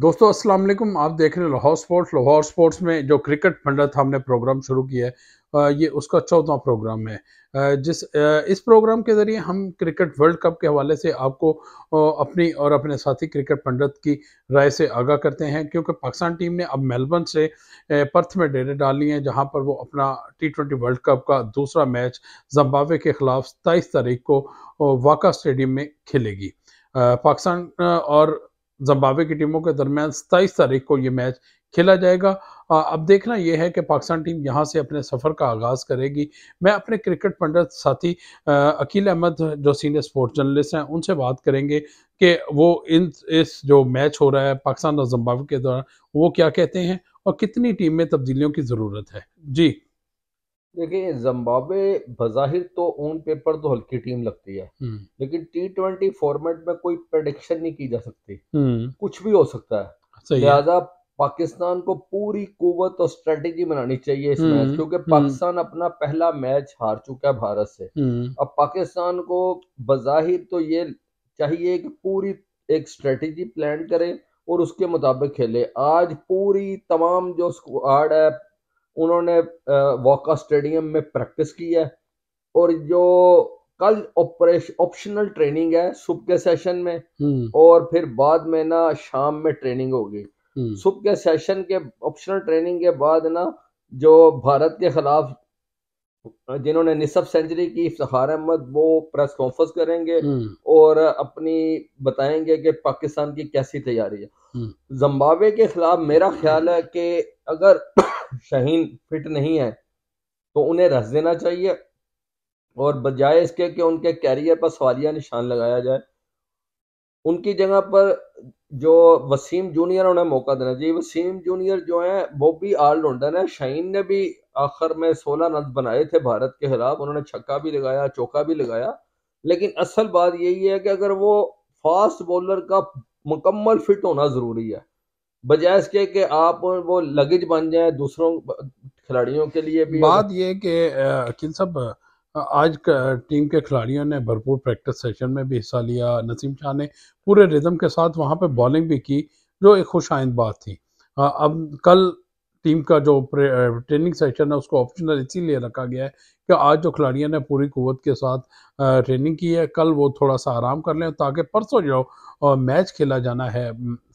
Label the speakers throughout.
Speaker 1: दोस्तों अस्सलाम वालेकुम आप देख रहे हैं लाहौर स्पोर्ट्स लाहौर स्पोर्ट्स में जो क्रिकेट फंडा था हमने प्रोग्राम शुरू किया है ये उसका चौथा प्रोग्राम है जिस इस प्रोग्राम के ज़रिए हम क्रिकेट वर्ल्ड कप के हवाले से आपको अपनी और अपने साथी क्रिकेट पंडित की राय से आगाह करते हैं क्योंकि पाकिस्तान टीम ने अब मेलबर्न से पर्थ में डेरे डाल लिए हैं जहाँ पर वो अपना टी ट्वेंटी वर्ल्ड कप का दूसरा मैच जम्बावे के ख़िलाफ़ सताईस तारीख को वाका स्टेडियम में खेलेगी पाकिस्तान और जम्बावे की टीमों के दरमियान सताईस तारीख को ये मैच खेला जाएगा आ, अब देखना यह है कि पाकिस्तान टीम यहाँ से अपने सफ़र का आगाज़ करेगी मैं अपने क्रिकेट पंडित साथी अकील अहमद जो सीनियर स्पोर्ट्स जर्नलिस्ट हैं उनसे बात करेंगे कि वो इन इस जो मैच हो रहा है पाकिस्तान और जम्बावे के दौरान वो क्या कहते हैं और कितनी टीम में तब्दीलियों की ज़रूरत है जी
Speaker 2: देखिए जिम्बाब्वे बज़ाहिर तो ऑन पेपर तो हल्की टीम लगती है हम्म। लेकिन टी ट्वेंटी फॉर्मेट में कोई प्रडिक्शन नहीं की जा सकती हम्म। कुछ भी हो सकता है लिहाजा पाकिस्तान को पूरी कुवत और स्ट्रेटेजी बनानी चाहिए इस मैच हम्म। क्योंकि पाकिस्तान अपना पहला मैच हार चुका है भारत से अब पाकिस्तान को बज़ाहिर तो ये चाहिए कि पूरी एक स्ट्रेटेजी प्लान करे और उसके मुताबिक खेले आज पूरी तमाम जो स्क्वाड है उन्होंने वॉका स्टेडियम में प्रैक्टिस की है और जो कल ऑपरेशन ऑप्शनल ट्रेनिंग है सुबह के सेशन में हम्म। और फिर बाद में ना शाम में ट्रेनिंग होगी हम्म। सुबह के सेशन के ऑप्शनल ट्रेनिंग के बाद ना जो भारत के खिलाफ जिन्होंने निसब सेंचुरी की इफ्तार अहमद वो प्रेस कॉन्फ्रेंस करेंगे हम्म। और अपनी बताएंगे कि पाकिस्तान की कैसी तैयारी है जम्बावे के खिलाफ मेरा ख्याल है कि अगर शहीन फिट नहीं है तो उन्हें रस देना चाहिए और बजाय इसके कि उनके कैरियर पर सवालिया निशान लगाया जाए उनकी जगह पर जो वसीम जूनियर उन्हें मौका देना चाहिए वसीम जूनियर जो है वो भी ऑलराउंडर है शहीन ने भी आखिर में सोलह रन बनाए थे भारत के खिलाफ उन्होंने छक्का भी लगाया चौका भी लगाया लेकिन असल बात यही है कि अगर वो फास्ट बॉलर का मुकम्मल फिट होना ज़रूरी है बजाय इसके कि आप वो लगेज बन जाए दूसरों खिलाड़ियों के लिए भी बात
Speaker 1: ये कि अकील साहब आज टीम के खिलाड़ियों ने भरपूर प्रैक्टिस सेशन में भी हिस्सा लिया नसीम शाह ने पूरे रिदम के साथ वहाँ पर बॉलिंग भी की जो एक खुश आइंद बात थी आ, अब कल टीम का जो ट्रेनिंग सेशन है उसको ऑप्शनल इसीलिए रखा गया है कि आज जो खिलाड़ियों ने पूरी कुवत के साथ ट्रेनिंग की है कल वो थोड़ा सा आराम कर लें ताकि परसों जो मैच खेला जाना है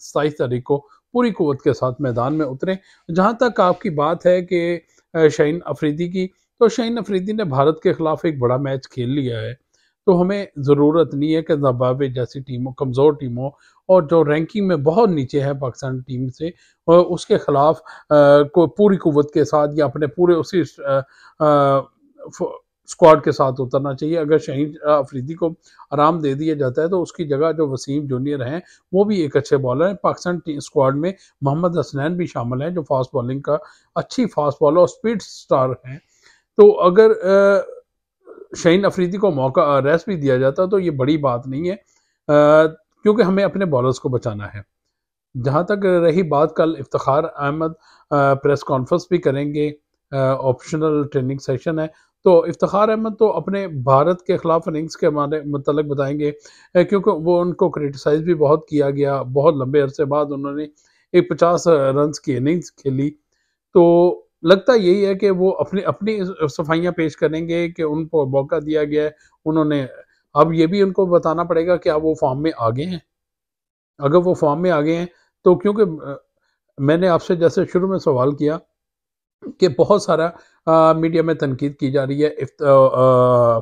Speaker 1: सताईस तारीख को पूरी कुवत के साथ मैदान में उतरें जहाँ तक आपकी बात है कि शहीन अफरीदी की तो शहीन अफरीदी ने भारत के खिलाफ एक बड़ा मैच खेल लिया है तो हमें ज़रूरत नहीं है कि जम्बावे जैसी टीमों कमज़ोर टीमों और जो रैंकिंग में बहुत नीचे है पाकिस्तान टीम से उसके ख़िलाफ़ को पूरी कुवत के साथ या अपने पूरे उसी आ, आ, स्क्वाड के साथ उतरना चाहिए अगर शहीद अफरीदी को आराम दे दिया जाता है तो उसकी जगह जो वसीम जूनियर हैं वो भी एक अच्छे बॉलर हैं पाकिस्तान स्क्वाड में मोहम्मद हसनैन भी शामिल हैं जो फास्ट बॉलिंग का अच्छी फास्ट बॉलर और स्पीड स्टार हैं तो अगर शहीन अफरीदी को मौका रेस्ट भी दिया जाता तो ये बड़ी बात नहीं है क्योंकि हमें अपने बॉलर्स को बचाना है जहाँ तक रही बात कल इफ्तार अहमद प्रेस कॉन्फ्रेंस भी करेंगे ऑप्शनल ट्रेनिंग सेशन है तो इफ्तार अहमद तो अपने भारत के ख़िलाफ़ इनिंग्स के हमारे मतलब बताएंगे क्योंकि वो उनको क्रिटिसाइज़ भी बहुत किया गया बहुत लंबे अरसे बाद उन्होंने एक पचास रन की इनिंग्स खेली तो लगता यही है कि वो अपने अपनी सफाइयाँ पेश करेंगे कि उनको मौका दिया गया है उन्होंने अब ये भी उनको बताना पड़ेगा कि अब वो फॉर्म में आगे हैं अगर वो फॉर्म में आगे हैं तो क्योंकि मैंने आपसे जैसे शुरू में सवाल किया कि बहुत सारा आ, मीडिया में तनकीद की जा रही है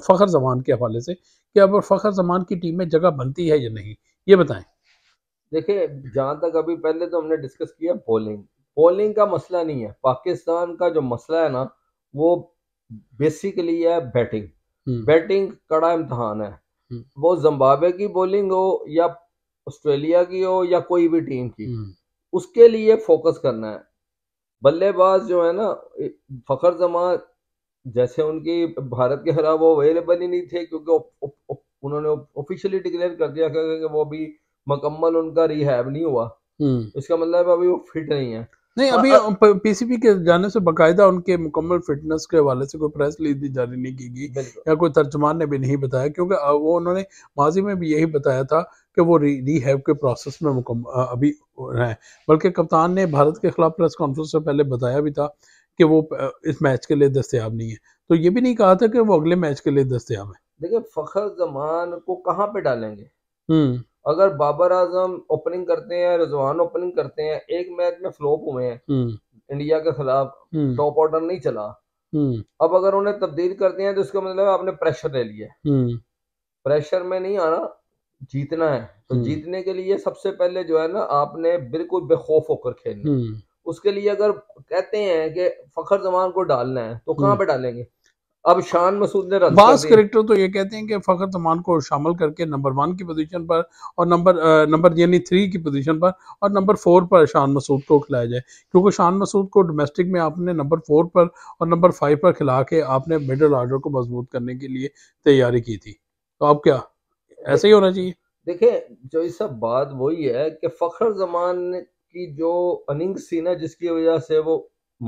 Speaker 1: फ़खर जमान के हवाले से कि अब फ़खर जमान की टीम में जगह बनती है या नहीं ये बताएं
Speaker 2: देखिए जहाँ तक अभी पहले तो हमने डिस्कस किया पोलिंग पोलिंग का मसला नहीं है पाकिस्तान का जो मसला है ना वो बेसिकली है बैटिंग हम्म। बैटिंग कड़ा इम्तहान है हम्म। वो जम्बावे की बॉलिंग हो या ऑस्ट्रेलिया की हो या कोई भी टीम की हम्म। उसके लिए फोकस करना है बल्लेबाज जो है ना फखर जमान जैसे उनकी भारत के खिलाफ वो अवेलेबल ही नहीं थे क्योंकि उन्होंने ऑफिशियली डिक्लेयर कर दिया कि वो अभी मुकम्मल उनका रिहैब नहीं हुआ हम्म। इसका मतलब अभी वो फिट नहीं है
Speaker 1: नहीं अभी पीसीबी के जाने से बकायदा उनके मुकम्मल फिटनेस के हवाले से कोई प्रेस ली भी जारी नहीं की गई या कोई तर्जमान ने भी नहीं बताया क्योंकि वो उन्होंने माजी में भी यही बताया था कि वो री रीहैब के प्रोसेस में मुकम अभी हैं बल्कि कप्तान ने भारत के खिलाफ प्रेस कॉन्फ्रेंस से पहले बताया भी था कि वो इस मैच के लिए दस्तियाब नहीं है तो ये भी नहीं कहा था कि वो अगले मैच के लिए दस्तियाब है
Speaker 2: देखिए फखर जमान को कहाँ पे डालेंगे हम्म अगर बाबर आजम ओपनिंग करते हैं रिजवान ओपनिंग करते हैं एक मैच में फ्लोप हुए हैं हम्म। इंडिया के खिलाफ टॉप हम्म। ऑर्डर नहीं चला हम्म। अब अगर उन्हें तब्दील करते हैं तो इसका मतलब आपने प्रेशर ले लिया प्रेशर में नहीं आना जीतना है तो हम्म। जीतने के लिए सबसे पहले जो है ना आपने बिल्कुल बेखौफ होकर खेलना हम्म। उसके लिए अगर कहते हैं कि फखर जमान को डालना है तो कहाँ हम्म। पे डालेंगे अब शान मसूद ने बास करेक्टर
Speaker 1: तो ये कहते हैं कि फखर तमान को शामिल करके नंबर वन की पोजीशन पर और नंबर नंबर यानी थ्री की पोजीशन पर और नंबर फोर पर शान मसूद को खिलाया जाए क्योंकि शान मसूद को डोमेस्टिक में आपने नंबर फोर पर और नंबर फाइव पर खिला के आपने मिडल ऑर्डर को मजबूत करने के लिए तैयारी की थी तो अब क्या ऐसे ही होना चाहिए
Speaker 2: देखिए जो इस सब बात वही है कि फखर जमान की जो अनिंग सी ना जिसकी वजह से वो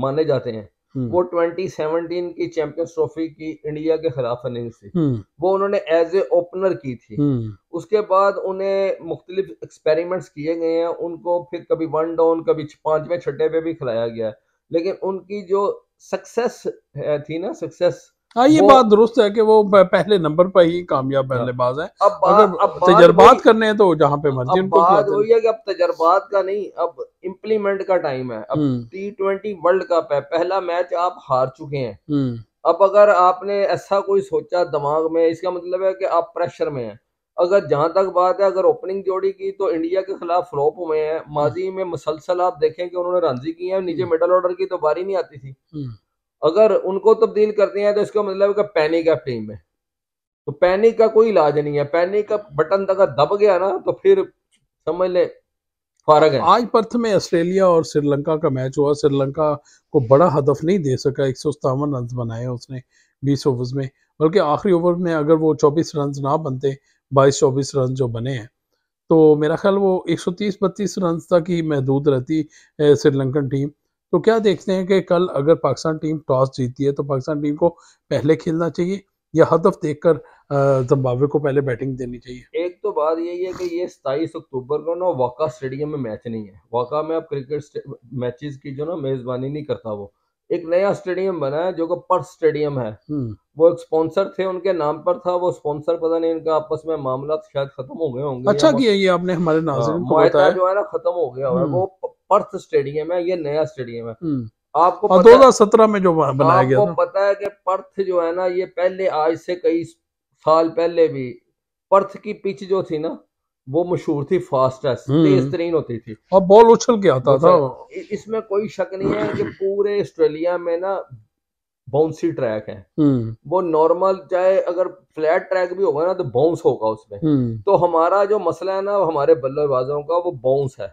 Speaker 2: माने जाते हैं हम्म। वो 2017 की चैंपियंस ट्रॉफी की इंडिया के खिलाफ अनिंग थी हम्म। वो उन्होंने एज ए ओपनर की थी हम्म। उसके बाद उन्हें मुख्तलिफ एक्सपेरिमेंट्स किए गए हैं उनको फिर कभी वन डाउन कभी पांचवें छठे पे भी खिलाया गया लेकिन उनकी जो
Speaker 1: सक्सेस थी ना सक्सेस हाँ ये बात दुरुस्त है कि वो पहले नंबर पर ही कामयाब बल्लेबाज हाँ। है अब अगर अब तजर्बात करने हैं तो जहाँ पे मर्जी उनको बात वही
Speaker 2: है कि अब तजर्बात का नहीं अब इम्प्लीमेंट का टाइम है अब टी ट्वेंटी वर्ल्ड कप है पहला मैच आप हार चुके हैं हम्म। अब अगर आपने ऐसा कोई सोचा दिमाग में इसका मतलब है कि आप प्रेशर में हैं अगर जहां तक बात है अगर ओपनिंग जोड़ी की तो इंडिया के खिलाफ फ्लॉप हुए हैं हम्म। माजी में मुसलसल आप देखें कि उन्होंने रनजी की है नीचे मिडल हम्म। ऑर्डर की तो बारी नहीं आती थी अगर उनको तब्दील करते हैं तो इसका मतलब है पैनिक है फ्रेम में तो पैनिक का कोई इलाज नहीं है पैनिक का बटन तक दब गया ना तो फिर समझ ले
Speaker 1: फर्क है आज पर्थ में ऑस्ट्रेलिया और श्रीलंका का मैच हुआ श्रीलंका को बड़ा हदफ नहीं दे सका एक सौ सतावन रन बनाए उसने बीस ओवर में बल्कि आखिरी ओवर में अगर वो चौबीस रन ना बनते बाईस चौबीस रन जो बने हैं तो मेरा ख्याल वो एक सौ तीस बत्तीस रन तक ही महदूद रहती श्रीलंकन टीम तो क्या देखते हैं कि कल अगर पाकिस्तान टीम टॉस जीती है तो पाकिस्तान टीम को पहले खेलना चाहिए या हदफ देख कर जम्बावे को पहले बैटिंग देनी चाहिए
Speaker 2: एक तो बात यही है कि ये सताईस अक्टूबर को ना वाका स्टेडियम में मैच नहीं है वाका में अब क्रिकेट मैचेस की जो ना मेजबानी नहीं करता वो एक नया स्टेडियम बना है जो कि पर्स स्टेडियम है हम्म। वो एक स्पॉन्सर थे उनके नाम पर था वो स्पॉन्सर पता नहीं इनका आपस में मामला शायद खत्म हो गए होंगे अच्छा किया
Speaker 1: ये आपने हमारे नाजिन हाँ, को बताया
Speaker 2: जो है ना खत्म हो गया हम्म। वो पर्थ स्टेडियम है ये नया स्टेडियम है हम्म। आपको दो हजार
Speaker 1: सत्रह में जो बनाया गया आपको
Speaker 2: पता है कि पर्थ जो है ना ये पहले आज से कई साल पहले भी पर्थ की पिच जो थी ना वो मशहूर थी फास्टेस्ट हम्म। तेज होती थी
Speaker 1: और बॉल उछल के आता था
Speaker 2: इसमें कोई शक नहीं है कि पूरे ऑस्ट्रेलिया में ना बाउंसी ट्रैक है हम्म। वो नॉर्मल चाहे अगर फ्लैट ट्रैक भी होगा ना तो बाउंस होगा उसमें तो हमारा जो मसला है ना हमारे बल्लेबाजों का वो बाउंस है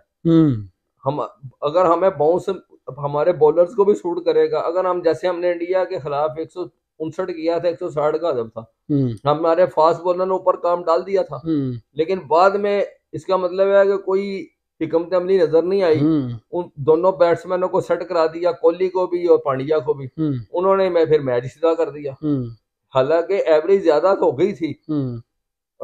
Speaker 2: हम अगर हमें बाउंस हमारे बॉलर्स को भी शूट करेगा अगर हम जैसे हमने इंडिया के खिलाफ एक सौ उनसठ किया था एक सौ साठ का जब था हम्म। हमारे फास्ट बॉलर ने ऊपर काम डाल दिया था हम्म। लेकिन बाद में इसका मतलब है कि कोई हिकमत अमली नजर नहीं आई हम्म। उन दोनों बैट्समैनों को सेट करा दिया कोहली को भी और पांड्या को भी उन्होंने मैं फिर मैच सीधा कर दिया हालांकि एवरेज ज्यादा तो हो गई थी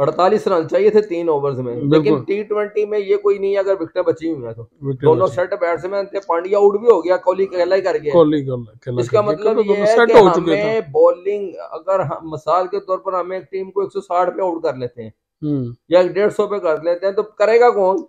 Speaker 2: अड़तालीस रन चाहिए थे तीन ओवर्स में लेकिन टी ट्वेंटी में ये कोई नहीं अगर विकटें बची हुई है तो दोनों सेट बैट्समैन थे पांड्या आउट भी हो गया कोहली अकेला ही कर गया इसका मतलब ये है कि हमें बॉलिंग अगर हम मिसाल के तौर पर हमें एक टीम को 160 पे आउट कर लेते हैं हम्म। या डेढ़ सौ पे कर लेते हैं तो करेगा कौन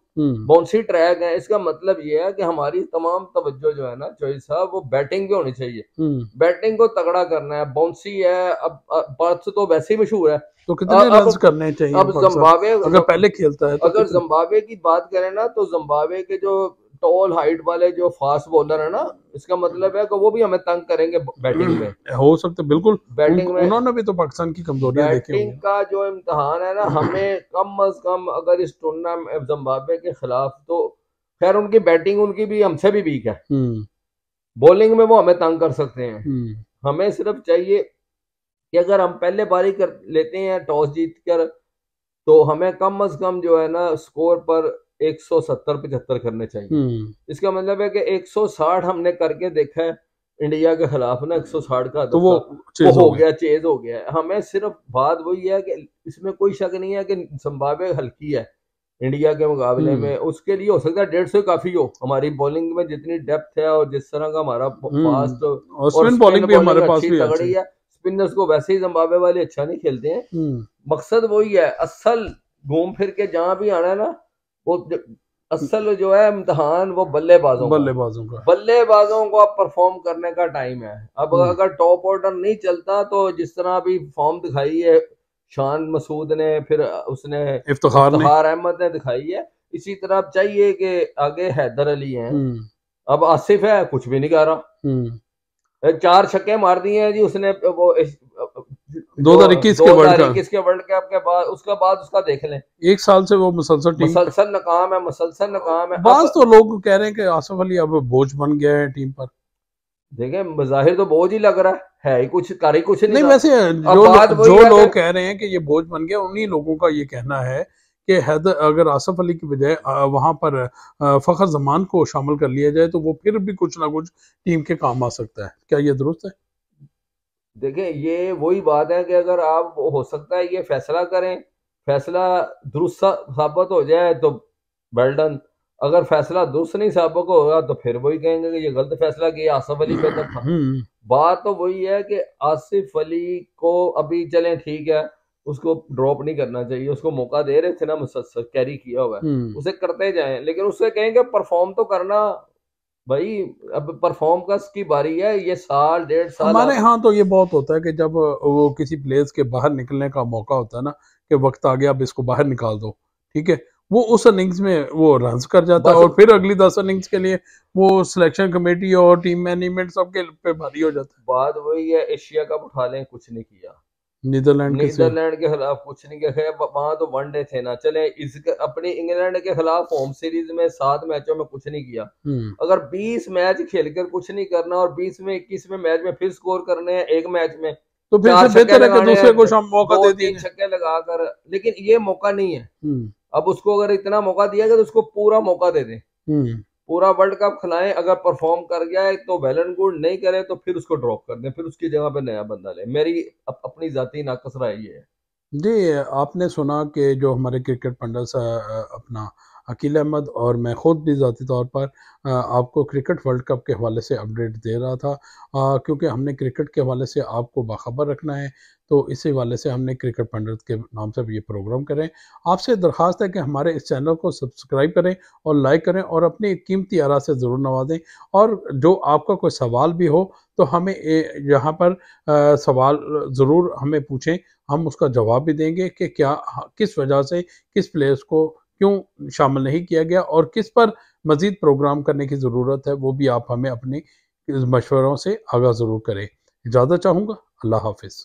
Speaker 2: कौन सी ट्रैक है इसका मतलब ये है कि हमारी तमाम तवज्जो जो है ना चोई साहब वो बैटिंग पे होनी चाहिए हम्म। बैटिंग को तगड़ा करना है बाउंसी है अब पर्थ तो वैसे ही मशहूर है तो कितने रन
Speaker 1: करने चाहिए अब जम्बावे अगर पहले खेलता है तो अगर
Speaker 2: जम्बावे की बात करें ना तो जम्बावे के जो टॉल हाइट वाले जो फास्ट बॉलर है ना इसका मतलब है कि वो भी हमें तंग करेंगे बैटिंग हम्म,
Speaker 1: में हो सकता बिल्कुल बैटिंग में उन्होंने भी तो पाकिस्तान की कमजोरी देखी बैटिंग
Speaker 2: का जो इम्तहान है ना हमें कम अज कम अगर इस टूर्नामेंट जिम्बाब्वे के खिलाफ तो खैर उनकी बैटिंग उनकी भी हमसे भी वीक है बॉलिंग हम्म। में वो हमें तंग कर सकते हैं हम्म। हमें सिर्फ चाहिए कि अगर हम पहले बारी कर लेते हैं टॉस जीत कर तो हमें कम अज कम जो है ना स्कोर पर एक सौ सत्तर पचहत्तर करने चाहिए हम्म। इसका मतलब है कि एक सौ साठ हमने करके देखा है इंडिया के खिलाफ ना एक सौ साठ का तो वो, वो हो गया चेज हो गया हमें सिर्फ बात वही है कि इसमें कोई शक नहीं है कि संभाव्य हल्की है इंडिया के मुकाबले हम्म। में उसके लिए हो सकता है डेढ़ सौ काफी हो हमारी बॉलिंग में जितनी डेप्थ है और जिस तरह का हमारा फास्ट हम्म। और स्पिन बॉलिंग भी हमारे पास भी है स्पिनर्स को वैसे ही जम्बावे वाले अच्छा नहीं खेलते हैं मकसद वही है असल घूम फिर के जहां भी आना है ना वो असल जो है इम्तहान वो बल्लेबाजों बल्लेबाजों का बल्लेबाजों को अब परफॉर्म करने का टाइम है अब हम्म। अगर टॉप ऑर्डर नहीं चलता तो जिस तरह अभी फॉर्म दिखाई है शान मसूद ने फिर उसने इफ्तार अहमद ने दिखाई है इसी तरह अब चाहिए कि आगे हैदर अली हैं हम्म। अब आसिफ है कुछ भी नहीं कर रहा हम्म। चार छक्के मार दिए हैं जी उसने वो
Speaker 1: दो हजार इक्कीस के वर्ल्ड कप इक्कीस
Speaker 2: के वर्ल्ड कप के बाद उसके बाद उसका देख लें
Speaker 1: एक साल से वो मुसलसल मुसलसल
Speaker 2: नाकाम है मुसलसल नाकाम है बस तो
Speaker 1: लोग कह रहे हैं कि आसिफ अली अब बोझ बन गया है टीम पर देखे बाहिर तो बोझ ही लग रहा है है ही कुछ कार्य कुछ नहीं, नहीं वैसे जो, जो लोग कह रहे हैं कि ये बोझ बन गया उन्हीं लोगों का ये कहना है कि हैदर अगर आसफ अली की बजाय वहाँ पर फ़खर जमान को शामिल कर लिया जाए तो वो फिर भी कुछ ना कुछ टीम के काम आ सकता है क्या ये दुरुस्त है
Speaker 2: देखिए ये वही बात है कि अगर आप हो सकता है ये फैसला करें फैसला दुरुस्त साबित हो जाए तो बेल्डन अगर फैसला दुरुस्त नहीं साबित होगा तो फिर वही कहेंगे कि ये गलत फैसला किया आसिफ अली बेहतर था हम्म। बात तो वही है कि आसिफ अली को अभी चलें ठीक है उसको ड्रॉप नहीं करना चाहिए उसको मौका दे रहे थे ना मुसलसल कैरी किया हुआ है हम्म। उसे करते जाए लेकिन उससे कहेंगे परफॉर्म तो करना भाई अब परफॉर्म का उसकी बारी है ये साल डेढ़ साल हमारे हाँ
Speaker 1: तो ये बहुत होता है कि जब वो किसी प्लेस के बाहर निकलने का मौका होता है ना कि वक्त आ गया अब इसको बाहर निकाल दो ठीक है वो उस इनिंग्स में वो रन कर जाता है और फिर अगली दस इनिंग्स के लिए वो सिलेक्शन कमेटी और टीम मैनेजमेंट सबके पे भारी हो जाता है
Speaker 2: बात वही है एशिया कप उठा लें कुछ नहीं किया
Speaker 1: नीदरलैंड नीदरलैंड
Speaker 2: के खिलाफ कुछ नहीं गए वहां तो वनडे थे ना चले इस अपने इंग्लैंड के खिलाफ होम सीरीज में सात मैचों में कुछ नहीं किया हम्म। अगर 20 मैच खेलकर कुछ नहीं करना और 20 में 21 में मैच में फिर स्कोर करने हैं एक मैच में
Speaker 1: तो फिर से बेहतर है कि दूसरे को शाम
Speaker 2: मौका दे दिए छक्के लगाकर लेकिन ये मौका नहीं है हम्म। अब उसको अगर इतना मौका दिया गया तो उसको पूरा मौका दे दे हम्म। पूरा वर्ल्ड कप खिलाए अगर परफॉर्म कर गया है तो वेल एंड गुड नहीं करे तो फिर उसको ड्रॉप कर दे फिर उसकी जगह पे नया बंदा ले मेरी अप, अपनी जाती नाकस राय ये है
Speaker 1: जी आपने सुना कि जो हमारे क्रिकेट पंडित अपना अकील अहमद और मैं ख़ुद भी ज़ाती तौर पर आपको क्रिकेट वर्ल्ड कप के हवाले से अपडेट दे रहा था क्योंकि हमने क्रिकेट के हवाले से आपको बाखबर रखना है तो इसी हवाले से हमने क्रिकेट पंडित के नाम से ये प्रोग्राम करें आपसे दरख्वास्त है कि हमारे इस चैनल को सब्सक्राइब करें और लाइक करें और अपनी कीमती आरा से ज़रूर नवाजें और जो आपका कोई सवाल भी हो तो हमें यहाँ पर आ, सवाल ज़रूर हमें पूछें हम उसका जवाब भी देंगे कि क्या किस वजह से किस प्लेयर्स को क्यों शामिल नहीं किया गया और किस पर मज़ीद प्रोग्राम करने की ज़रूरत है वो भी आप हमें अपने मशवरों से आगाह ज़रूर करें इजाज़त चाहूँगा अल्लाह हाफिज़